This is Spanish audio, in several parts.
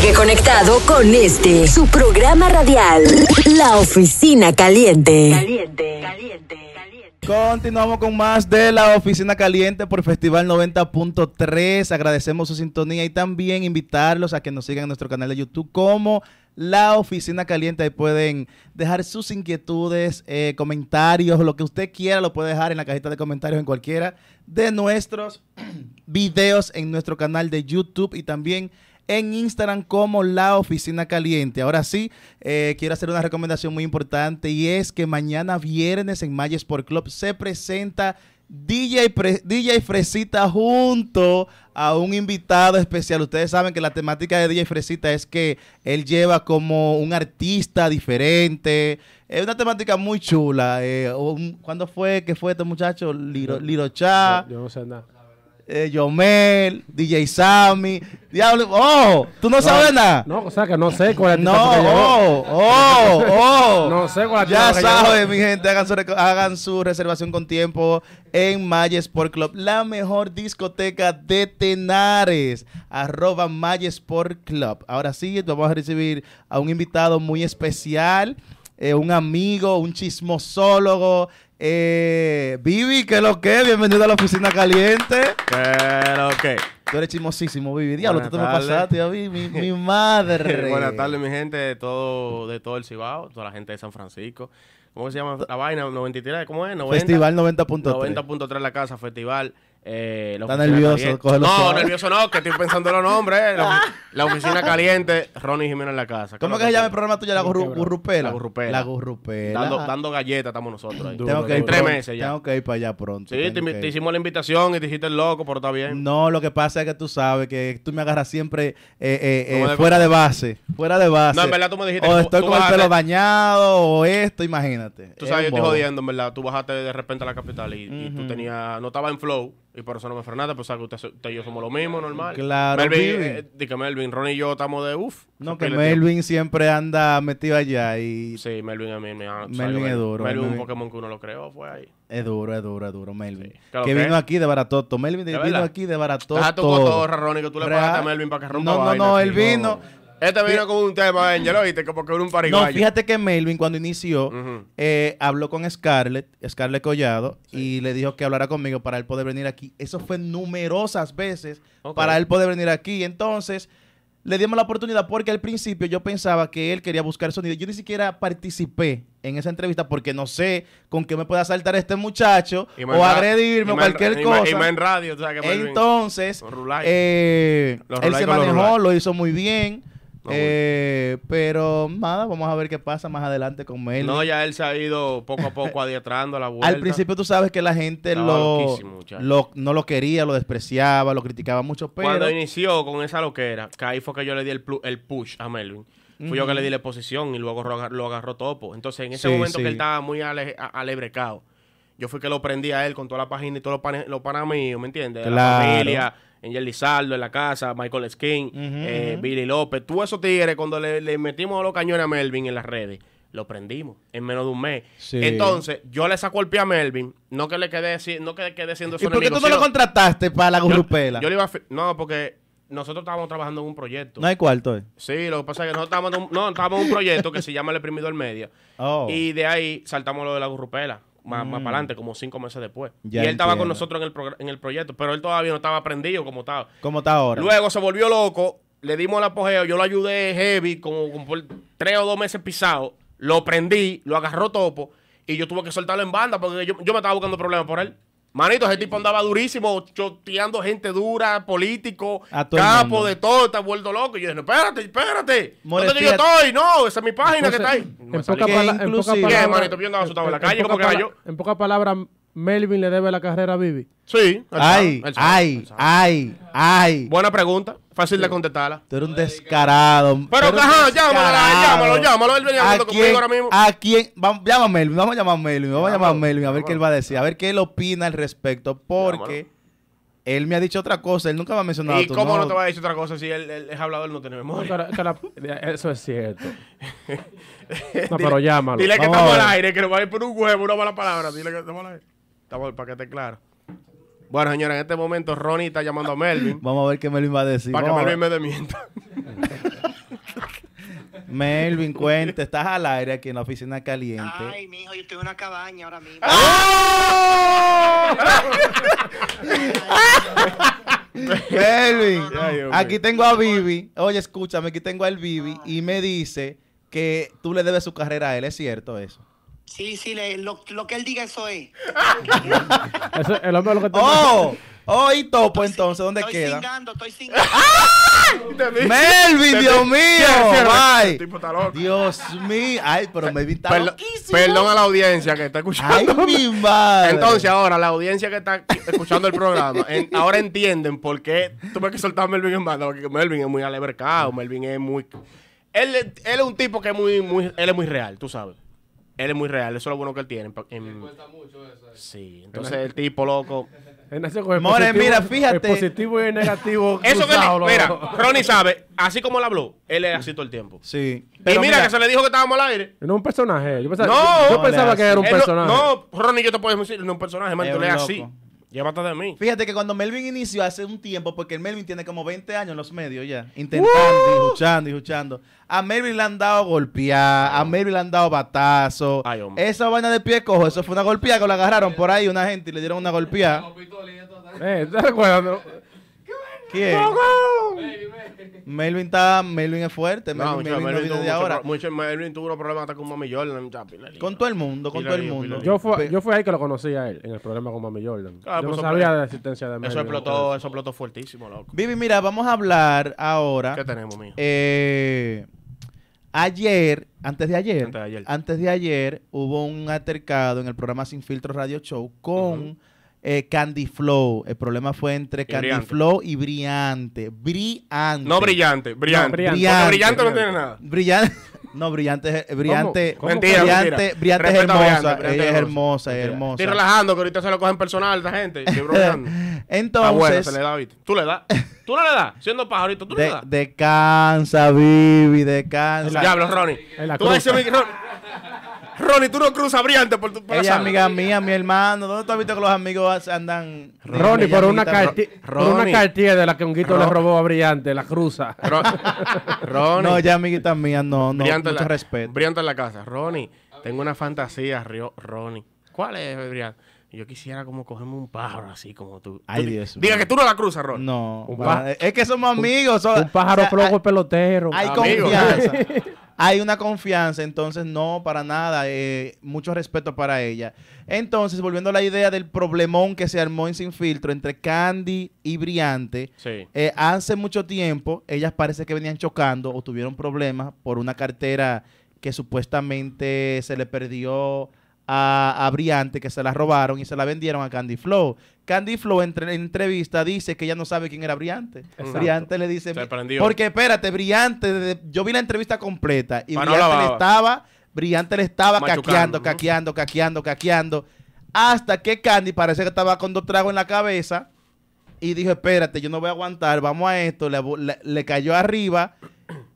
Sigue conectado con este, su programa radial, La Oficina Caliente. Caliente, caliente. Continuamos con más de la Oficina Caliente por Festival 90.3. Agradecemos su sintonía y también invitarlos a que nos sigan en nuestro canal de YouTube como la oficina caliente. Ahí pueden dejar sus inquietudes, eh, comentarios, lo que usted quiera, lo puede dejar en la cajita de comentarios en cualquiera de nuestros videos en nuestro canal de YouTube y también en Instagram como La Oficina Caliente. Ahora sí, eh, quiero hacer una recomendación muy importante y es que mañana viernes en Maya Sport Club se presenta DJ, DJ Fresita junto a un invitado especial. Ustedes saben que la temática de DJ Fresita es que él lleva como un artista diferente. Es una temática muy chula. Eh, ¿Cuándo fue que fue este muchacho? Liro, yo no sé nada. Eh, Yomel, DJ Sammy. Diablo, oh, tú no, sabes nada. No, o sea que no sé cuál es No, oh, oh, oh. no sé cuál es Ya sabes mi gente, hagan su, hagan su reservación con tiempo en Mayesport Club, la mejor discoteca de Tenares. Arroba Maya Club. Ahora sí, vamos a recibir a un invitado muy especial. Eh, un amigo, un chismosólogo, eh, Vivi, ¿qué es lo que? Bienvenido a la oficina caliente. ¿Qué que? Tú eres chismosísimo, Vivi. Diablo, tú te me pasaste a mi, mi madre. Buenas tardes, mi gente de todo, de todo el Cibao, toda la gente de San Francisco. ¿Cómo se llama la vaina? 93, ¿cómo es? 90, Festival 90.3. 90.3 la casa, festival. Eh, Está nervioso. no, nervioso no, que estoy pensando en los nombres. Eh, la, oficina caliente, Ronnie Jiménez en la casa. ¿Cómo que se llama el programa tuyo? La, la gurrupela. La gurrupela. Dando, dando galletas estamos nosotros ahí. Tengo que ir tres meses ya. Tengo que ir para allá pronto. Sí, te, hicimos la invitación y te dijiste el loco, pero está bien. No, lo que pasa es que tú sabes que tú me agarras siempre eh, eh, fuera de base. Fuera de base. No, en verdad tú me dijiste. O que estoy con el pelo bañado o esto, imagínate. Tú sabes, yo estoy jodiendo, en verdad. Tú bajaste de repente a la capital y, y tú tenías, no estaba en flow. Y por eso no me frenaste pues sabe que usted, y yo somos lo mismo, normal. Claro. Melvin, eh, Melvin, Ron y yo estamos de uff. No, que Melvin siempre anda metido allá y... Sí, Melvin a mí me ha... Melvin es duro. Melvin es un Pokémon que uno lo creó, fue ahí. Es duro, es duro, es duro, Melvin. que, vino aquí de baratoto. Melvin vino aquí de baratoto. Deja tu cotorra, Ronnie, que tú le pagaste a Melvin para que rompa No, no, no, él vino... Este vino con un tema, lo oíste, como era un pariguayo. No, fíjate que Melvin, cuando inició, eh, habló con Scarlett, Scarlett Collado, y le dijo que hablara conmigo para él poder venir aquí. Eso fue numerosas veces para él poder venir aquí. Entonces, le dimos la oportunidad porque al principio yo pensaba que él quería buscar sonido. Yo ni siquiera participé en esa entrevista porque no sé con qué me puede asaltar este muchacho o agredirme o cualquier cosa. Y en radio, Entonces, eh, él se manejó, lo hizo muy bien. Eh, pero nada, vamos a ver qué pasa más adelante con Melvin No, ya él se ha ido poco a poco adiestrando la vuelta. Al principio tú sabes que la gente lo, no lo quería, lo despreciaba, lo criticaba mucho, pero... Cuando inició con esa loquera, que ahí fue que yo le di el, el push a Melvin. Fui yo que le di la exposición y luego lo agarró, Topo. Entonces, en ese momento que él estaba muy alebrecado, yo fui que lo prendí a él con toda la página y todos los, pan, ¿me entiendes? La familia, Angel Lizardo en la casa, Michael Skin, eh, Billy López. Tú esos tigres, cuando le, metimos los cañones a Melvin en las redes, lo prendimos en menos de un mes. Entonces, yo le saco el pie a Melvin, no que le quede, no que siendo su ¿Y por qué tú no lo contrataste para la gurrupela? Yo, le iba no, porque nosotros estábamos trabajando en un proyecto. No hay cuarto, ¿eh? Sí, lo que pasa es que nosotros estábamos en un, proyecto que se llama El Exprimido al Media. Oh. Y de ahí saltamos lo de la gurrupela más, más mm. para adelante, como cinco meses después. y él estaba con nosotros en el, en el proyecto, pero él todavía no estaba aprendido como estaba. Como está ahora. Luego se volvió loco, le dimos el apogeo, yo lo ayudé heavy, como, por tres o dos meses pisado, lo prendí, lo agarró topo, y yo tuve que soltarlo en banda porque yo, yo me estaba buscando problemas por él. Manito, ese tipo andaba durísimo, choteando gente dura, político, capo, de todo, está vuelto loco. Y yo dije, espérate, espérate. ¿Dónde yo estoy? No, esa es mi página que está ahí. en pocas palabras, Melvin le debe la carrera a Vivi. Sí. ay, ay, ay, ay. Buena pregunta. Fácil de contestarla. Tú eres un descarado. Pero, ajá, llámalo, llámalo, llámalo. Él venía hablando conmigo ahora mismo. ¿A quién? Vamos, a vamos a llamar a Melvin, vamos a llamar a Melvin, a ver qué él va a decir, a ver qué él opina al respecto, porque él me ha dicho otra cosa, él nunca me ha mencionado. ¿Y cómo no, te va a decir otra cosa si él, es hablador, no tiene memoria? eso es cierto. no, pero llámalo. Dile que estamos al aire, que nos va a ir por un huevo, una mala palabra. Dile que estamos al aire. Estamos, para que esté claro. Bueno, señora, en este momento Ronnie está llamando a Melvin. Vamos a ver qué Melvin va a decir. Para que Melvin me demienta. Melvin, cuente, estás al aire aquí en la oficina caliente. Ay, mijo, yo estoy en una cabaña ahora mismo. ¡Ah! Melvin, aquí tengo a Vivi. Oye, escúchame, aquí tengo al Vivi y me dice que tú le debes su carrera a él. ¿Es cierto eso? Sí, sí, lo, que él diga, eso es. eso, el hombre lo que te ¡Oh! ¡Oh, y topo entonces! ¿Dónde estoy queda? estoy cingando, ¡Ah! ¡Melvin, Dios mío! ¡Ay! ¡Dios mío! ¡Ay, pero Melvin está Perlo, Perdón a la audiencia que está escuchando. ¡Ay, mi madre! Entonces, ahora, la audiencia que está escuchando el programa, ahora entienden por qué tuve que soltar a Melvin en banda, porque Melvin es muy alebercado, Melvin es muy... Él, él es un tipo que es muy, muy... Él es muy real, tú sabes él es muy real, eso es lo bueno que él tiene. Me cuesta mucho eso. Eh. Sí, entonces el tipo loco. More, mira, fíjate. El positivo y el negativo. eso que Mira, Ronnie sabe, así como él habló, él es así todo el tiempo. Sí. y mira, que se le dijo que estábamos al aire. No es un personaje. Yo pensaba, no, yo, pensaba que era un personaje. No, Ronnie, yo te puedo decir, no es un personaje, man, tú es así. Llévate de mí. Fíjate que cuando Melvin inició hace un tiempo, porque el Melvin tiene como 20 años en los medios ya, intentando y luchando y luchando. A Melvin le han dado golpear, a Melvin le han dado batazo. Ay, Esa vaina de pie cojo, eso fue una golpeada que lo agarraron por ahí una gente y le dieron una golpeada. Eh, ¿te acuerdas? ¿Quién? Melvin está, Melvin es fuerte. No, Melvin, mucho, Melvin, de ahora. Mucho, Melvin tuvo un problema hasta con Mami Jordan. Con todo el mundo, con todo el mundo. Yo fui, yo fui ahí que lo conocí a él, en el problema con Mami Jordan. Ah, pues yo no sabía de la existencia de Melvin. Eso explotó, eso explotó fuertísimo, loco. Vivi, mira, vamos a hablar ahora. ¿Qué tenemos, mijo? Eh, ayer, antes de ayer, antes de ayer, hubo un altercado en el programa Sin Filtro Radio Show con eh, Candy Flow. El problema fue entre Candy Flow y Brillante. Brillante. No brillante, brillante. brillante. brillante. no tiene nada. Brillante. No, brillante, brillante, brillante, mentira, brillante, brillante, es hermosa, es hermosa, es hermosa, Estoy relajando, que ahorita se lo cogen personal esta gente. Estoy Entonces, le Tú le das, tú no le das, siendo pajarito, tú le das. Descansa, Vivi, descansa. Diablo, Ronnie. Tú Vivi, Ronnie. Ronnie, tú no cruzas brillante por tu por Ella amiga mía, mi hermano. ¿Dónde tú has visto que los amigos andan? Ronnie, por una, cartilla por una de la que un guito le robó a Brillante, la cruza. Ronnie. No, ya amiguita mía, no, no. mucho respeto. Brillante en la casa. Ronnie, tengo una fantasía, Río, Ronnie. ¿Cuál es, Brillante? Yo quisiera como cogerme un pájaro así como tú. Ay, Diga que tú no la cruzas, Ronnie. No. Es que somos amigos. Un, pájaro flojo y pelotero. Hay confianza. hay una confianza, entonces no, para nada, eh, mucho respeto para ella. Entonces, volviendo a la idea del problemón que se armó en Sin Filtro entre Candy y Briante, eh, hace mucho tiempo ellas parece que venían chocando o tuvieron problemas por una cartera que supuestamente se le perdió a, Briante que se la robaron y se la vendieron a Candy Flow. Candy Flow en, la entrevista dice que ella no sabe quién era Briante. Briante le dice... Porque espérate, Briante, yo vi la entrevista completa y Briante le estaba, Briante le estaba caqueando, caqueando, caqueando, caqueando. Hasta que Candy parece que estaba con dos tragos en la cabeza y dijo, espérate, yo no voy a aguantar, vamos a esto. le, le cayó arriba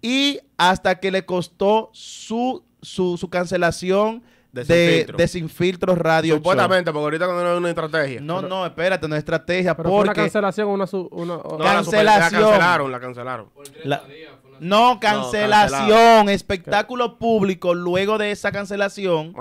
y hasta que le costó su, su, su, cancelación de desinfiltros radio. Supuestamente, porque ahorita no hay una estrategia. No, no, espérate, no es estrategia. una cancelación, una, una cancelación. La, cancelaron, la cancelaron. No, cancelación. Espectáculo público, luego de esa cancelación,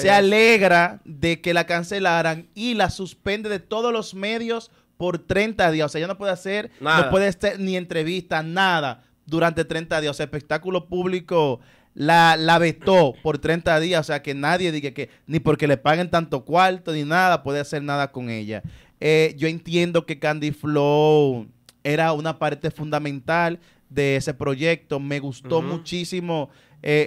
se alegra de que la cancelaran y la suspende de todos los medios por 30 días. O sea, ya no puede hacer, nada. no puede hacer ni entrevista, nada durante 30 días. O sea, espectáculo público la, la vetó por 30 días, o sea que nadie diga que ni porque le paguen tanto cuarto ni nada puede hacer nada con ella. Eh, yo entiendo que Candy Flow era una parte fundamental de ese proyecto. Me gustó muchísimo eh,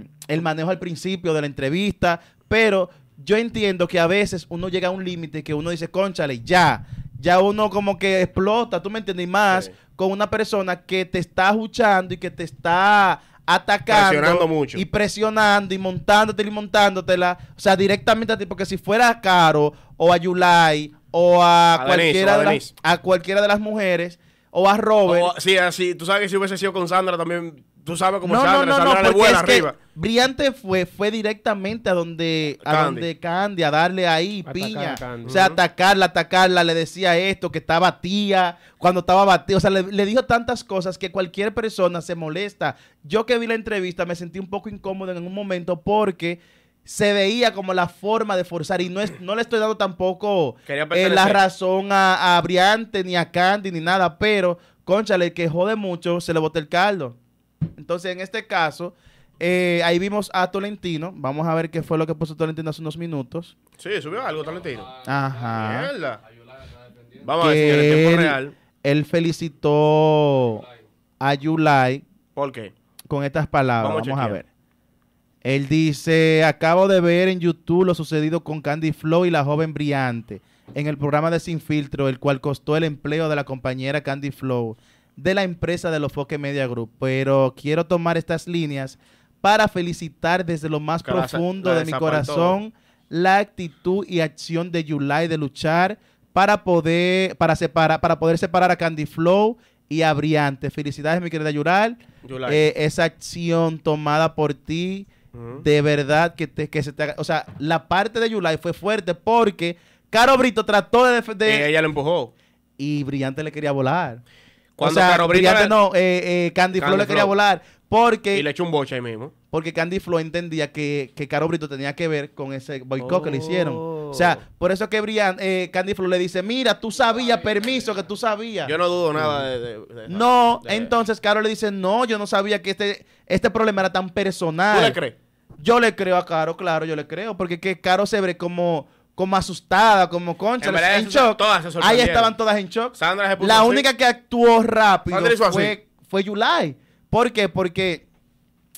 eh, el manejo al principio de la entrevista, pero yo entiendo que a veces uno llega a un límite que uno dice, conchale, ya, ya uno como que explota, tú me entiendes, más con una persona que te está escuchando y que te está atacando mucho. y presionando y montándote y montándotela. O sea, directamente a ti, porque si fuera a Caro o a Yulai o a, cualquiera, de las, cualquiera de las mujeres o a Robert. sí, así. Tú sabes que si hubiese sido con Sandra también Tú sabes cómo se Sandra, no, no, no, arriba. Brillante fue, fue directamente a donde, Candy. a donde Candy, a darle ahí, piña. O sea, atacarla, atacarla, le decía esto, que estaba tía, cuando estaba batida. O sea, le, dijo tantas cosas que cualquier persona se molesta. Yo que vi la entrevista me sentí un poco incómodo en un momento porque se veía como la forma de forzar y no, es, no le estoy dando tampoco eh, la razón a, Briante ni a Candy ni nada, pero, conchale, que jode mucho, se le botó el caldo. Entonces, en este caso, eh, ahí vimos a Tolentino. Vamos a ver qué fue lo que puso Tolentino hace unos minutos. Sí, subió algo Tolentino. Ajá. Mierda. Vamos a ver, en tiempo real. Él felicitó a Yulai. ¿Por qué? Con estas palabras. Vamos, a ver. Él dice, acabo de ver en YouTube lo sucedido con Candy Flow y la joven brillante en el programa de Sin Filtro, el cual costó el empleo de la compañera Candy Flow de la empresa de los Foque Media Group. Pero quiero tomar estas líneas para felicitar desde lo más profundo de mi corazón la actitud y acción de Yulai de luchar para poder, para separar, para poder separar a Candy Flow y a Briante. Felicidades, mi querida Yural. Eh, esa acción tomada por ti, de verdad que, que se te... O sea, la parte de Yulai fue fuerte porque Caro Brito trató de defender... Y ella lo empujó. Y Brillante le quería volar. Cuando o sea, Caro no, eh, eh, Candy, le quería volar porque... Y le echó un boche ahí mismo. Porque Candy Flow entendía que, Caro Brito tenía que ver con ese boicot que le hicieron. O sea, oh. por eso que Brian, eh, Candy Flow le dice, mira, tú sabías, permiso, que tú sabías. Yo no dudo nada de... No, entonces Caro le dice, no, yo no sabía que este, este problema era tan personal. ¿Tú le crees? Yo le creo a Caro, claro, yo le creo, porque que Caro se ve como, como asustada, como concha, en, shock. Todas Ahí estaban todas en shock. Sandra la única que actuó rápido fue, fue Yulai. ¿Por qué? Porque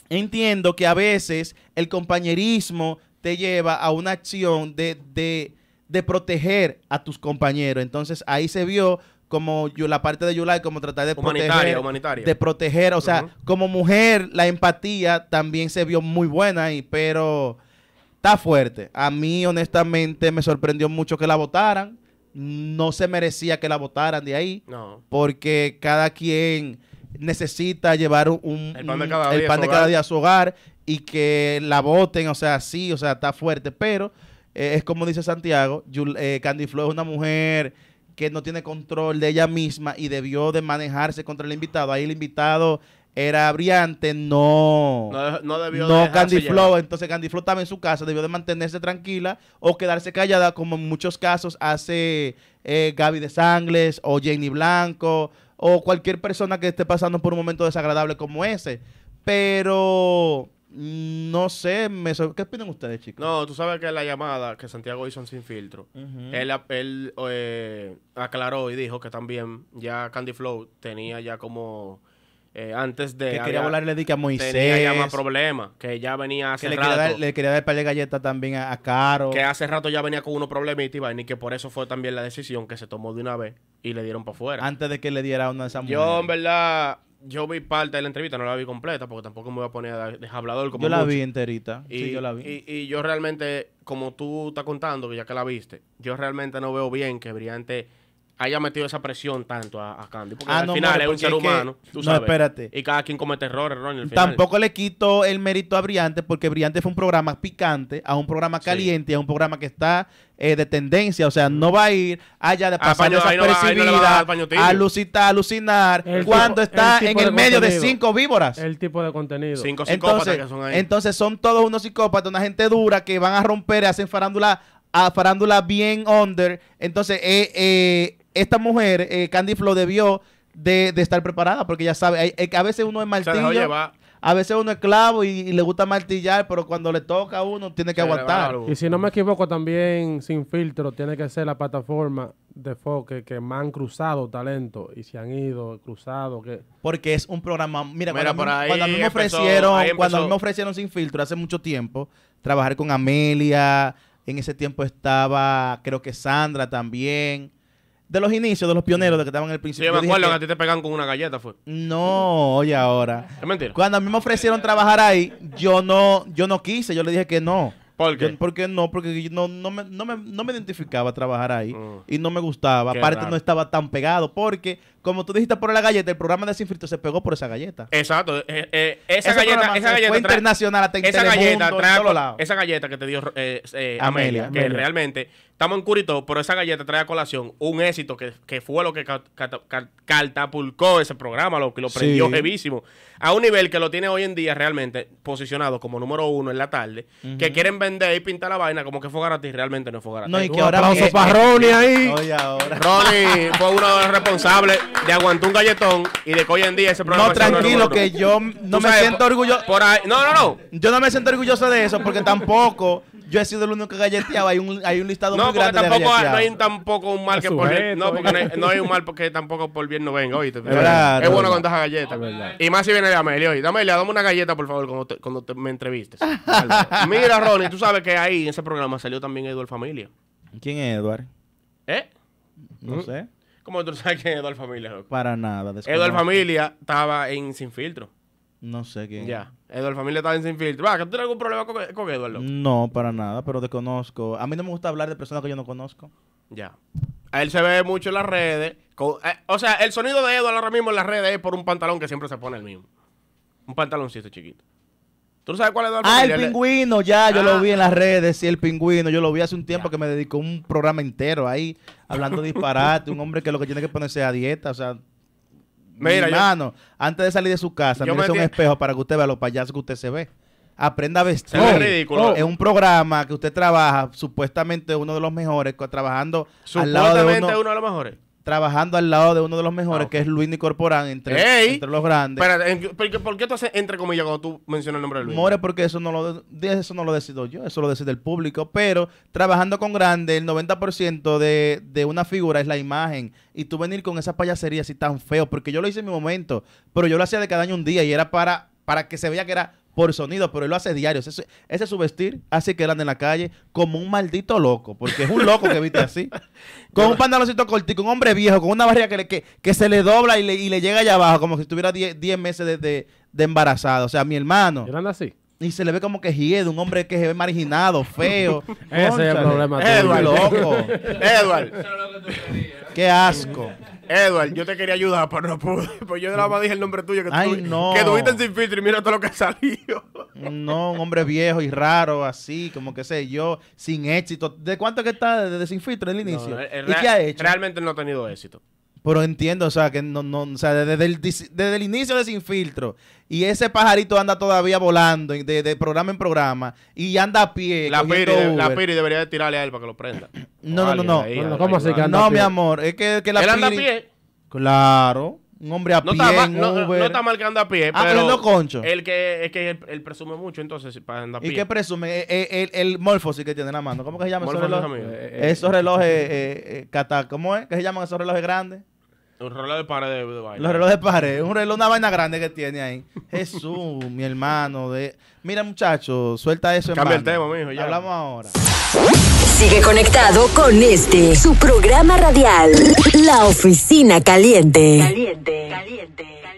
entiendo que a veces el compañerismo te lleva a una acción de, de, de proteger a tus compañeros. Entonces ahí se vio como la parte de Yulai, como tratar de proteger. Humanitaria. De proteger, o sea, como mujer, la empatía también se vio muy buena ahí, pero Está fuerte. A mí, honestamente, me sorprendió mucho que la votaran. No se merecía que la votaran de ahí. No. Porque cada quien necesita llevar un, el pan de cada, día, a su hogar y que la voten, o sea, sí, o sea, está fuerte, pero eh, es como dice Santiago, Yul, eh, es una mujer que no tiene control de ella misma y debió de manejarse contra el invitado. Ahí el invitado era brillante, no, no, no, debió no Candy Flow. Entonces Candy Flow estaba en su casa, debió de mantenerse tranquila o quedarse callada, como en muchos casos hace eh, Gaby de Sangles o Jenny Blanco o cualquier persona que esté pasando por un momento desagradable como ese. Pero no sé, ¿qué opinan ustedes, chicos? No, tú sabes que la llamada que Santiago hizo Sin Filtro, él, él eh, aclaró y dijo que también ya Candy Flow tenía ya como eh, antes de. Que quería volar le dije a Moisés. Tenía ya más problemas. Que ya venía hace que le Quería dar, le quería dar de galletas también a, Caro. Que hace rato ya venía con unos problemitas, y que por eso fue también la decisión que se tomó de una vez y le dieron para afuera. Antes de que le diera una de esas Yo, en verdad, yo vi parte de la entrevista, no la vi completa, porque tampoco me voy a poner de hablador como. Yo la vi enterita. Y, sí, yo la vi. Y, y, yo realmente, como tú estás contando, que ya que la viste, yo realmente no veo bien que Brillante haya metido esa presión tanto a, Candy. Porque ah, al final es un ser humano. Tú sabes, no, espérate. Y cada quien comete errores, error Tampoco le quito el mérito a Brillante, porque Brillante fue un programa picante, a un programa caliente, a un programa que está eh, de tendencia. O sea, no va a ir allá de pasar a, no a, alucinar, cuando está en el medio de cinco víboras. El tipo de contenido. Cinco psicópatas entonces, que son ahí. Entonces son todos unos psicópatas, una gente dura que van a romper, hacen farándula a farándula bien under. Entonces, eh, eh esta mujer, eh, Candy Flo debió de, estar preparada, porque ya sabe, a veces uno es martillo. a veces uno es clavo y, le gusta martillar, pero cuando le toca a uno tiene que aguantar. Y si no me equivoco, también sin filtro tiene que ser la plataforma de foque que me han cruzado talento y se han ido cruzado. que Porque es un programa. Mira, cuando, a me ofrecieron, cuando me ofrecieron sin filtro hace mucho tiempo, trabajar con Amelia. En ese tiempo estaba, creo que Sandra también de los inicios, de los pioneros de que estaban en el principio. yo me acuerdo que, a ti te pegaban con una galleta, fue. No, oye ahora. Es mentira. Cuando a mí me ofrecieron trabajar ahí, yo no, yo no quise, yo le dije que no. ¿Por qué? porque no, porque no, no, me, identificaba trabajar ahí oh. y no me gustaba. Aparte no estaba tan pegado porque como tú dijiste por la galleta, el programa de Sin se pegó por esa galleta. Exacto. Eh, eh, eh, esa, galleta, fue internacional esa galleta, trae, esa galleta que te dio Amelia, que realmente estamos en Curito, pero esa galleta trae a colación un éxito que, que fue lo que cartapulcó ese programa, lo que lo prendió sí. a un nivel que lo tiene hoy en día realmente posicionado como número uno en la tarde, que quieren vender y pintar la vaina como que fue gratis, realmente no fue gratis. No, y que ahora aplauso para Ronnie ahí. Ronnie fue uno de los responsables le aguantó un galletón y de que hoy en día ese programa. No, tranquilo, que yo no me siento orgulloso. Por ahí, no, no, no. Yo no me siento orgulloso de eso porque tampoco yo he sido el único que galleteaba. Hay un, hay un listado no, muy grande tampoco, No, hay tampoco un mal que No, porque no hay, un mal porque tampoco por bien no venga, oíste. Es, bueno cuando galletas. galleta Y más si viene de Amelia, oye. Amelia, dame una galleta, por favor, cuando, cuando me entrevistes. Mira, Ronnie, tú sabes que ahí en ese programa salió también Eduardo Familia. ¿Quién es Eduardo ¿Eh? No mm. sé. ¿Cómo tú sabes que es Eduardo Familia, Para nada. Eduardo Familia estaba en Sin Filtro. No sé qué. Ya. Eduardo Familia estaba en Sin Filtro. va ah, ¿que tú tienes algún problema con, Eduardo? No, para nada, pero te conozco. A mí no me gusta hablar de personas que yo no conozco. Ya. él se ve mucho en las redes. Eh, o sea, el sonido de Eduardo ahora mismo en las redes es por un pantalón que siempre se pone el mismo. Un pantalón pantaloncito chiquito. ¿Tú sabes cuál es Eduardo Ah, el pingüino, ya, yo lo ah. vi en las redes, sí, el pingüino, yo lo vi hace un tiempo que me dedicó un programa entero ahí, hablando disparate, un hombre que lo que tiene que ponerse a dieta, o sea, Mira, hermano, antes de salir de su casa, mire un espejo para que usted vea los payasos que usted se ve. Aprenda a vestir. es oh, ridículo. Oh. es un programa que usted trabaja, supuestamente uno de los mejores, trabajando supuestamente al lado de uno, uno de los mejores trabajando al lado de uno de los mejores, ah, que es Luis Nicorporán, entre, entre los grandes. Pero, ¿por qué tú haces entre comillas cuando tú mencionas el nombre de Luis? More, porque eso no, lo, eso no lo decido yo, eso lo decide el público. Pero trabajando con grandes, el 90% de, de una figura es la imagen. Y tú venir con esa payasería así tan feo, porque yo lo hice en mi momento, pero yo lo hacía de cada año un día y era para, para que se vea que era por sonido, pero él lo hace diario. Ese, es su vestir hace que él en la calle como un maldito loco, porque es un loco que viste así. Con un pantaloncito cortito un hombre viejo, con una barriga que, que, se le dobla y le, llega allá abajo, como si estuviera 10 meses de, embarazado. O sea, mi hermano. así? Y se le ve como que hiede, un hombre que se ve marginado, feo. Ese es el problema. Edward, loco. Edward. Qué asco. Edward, yo te quería ayudar, pero no pude. Pues yo nada más dije el nombre tuyo que, Ay, no. que tuviste en Sin Filtro y mira todo lo que ha salido. No, un hombre viejo y raro, así, como que sé yo, sin éxito. ¿De cuánto que está desde Sin Filtro en el inicio? Eh, ¿Y qué ha hecho? Realmente no ha tenido éxito. Pero entiendo, o sea, que no, no, o sea, desde el, desde el inicio de Sin y ese pajarito anda todavía volando de, de programa en programa, y anda a pie. La Piri, la Piri debería tirarle a él para que lo prenda. No, no, no, no, ¿Cómo así que anda No, a pie? mi amor, es que, que la ¿Él anda a pie? Claro. Un hombre a pie. en no, Uber. no, está mal que anda a pie. Ah, pero concho. El que, es que él, presume mucho, entonces para andar a pie. ¿Y qué presume? Eh, eh, el, el, el que tiene en la mano. ¿Cómo que se llama esos relojes? esos relojes, eh, cata, ¿cómo es? ¿Qué se llaman esos relojes grandes? Un reloj de pared de, Los relojes de pared. Un reloj, una vaina grande que tiene ahí. Jesús, mi hermano. de Mira, muchachos, suelta eso. Cambia el tema, Ya. Hablamos ahora. Sigue conectado con este, su programa radial, La Oficina Caliente. Caliente, caliente.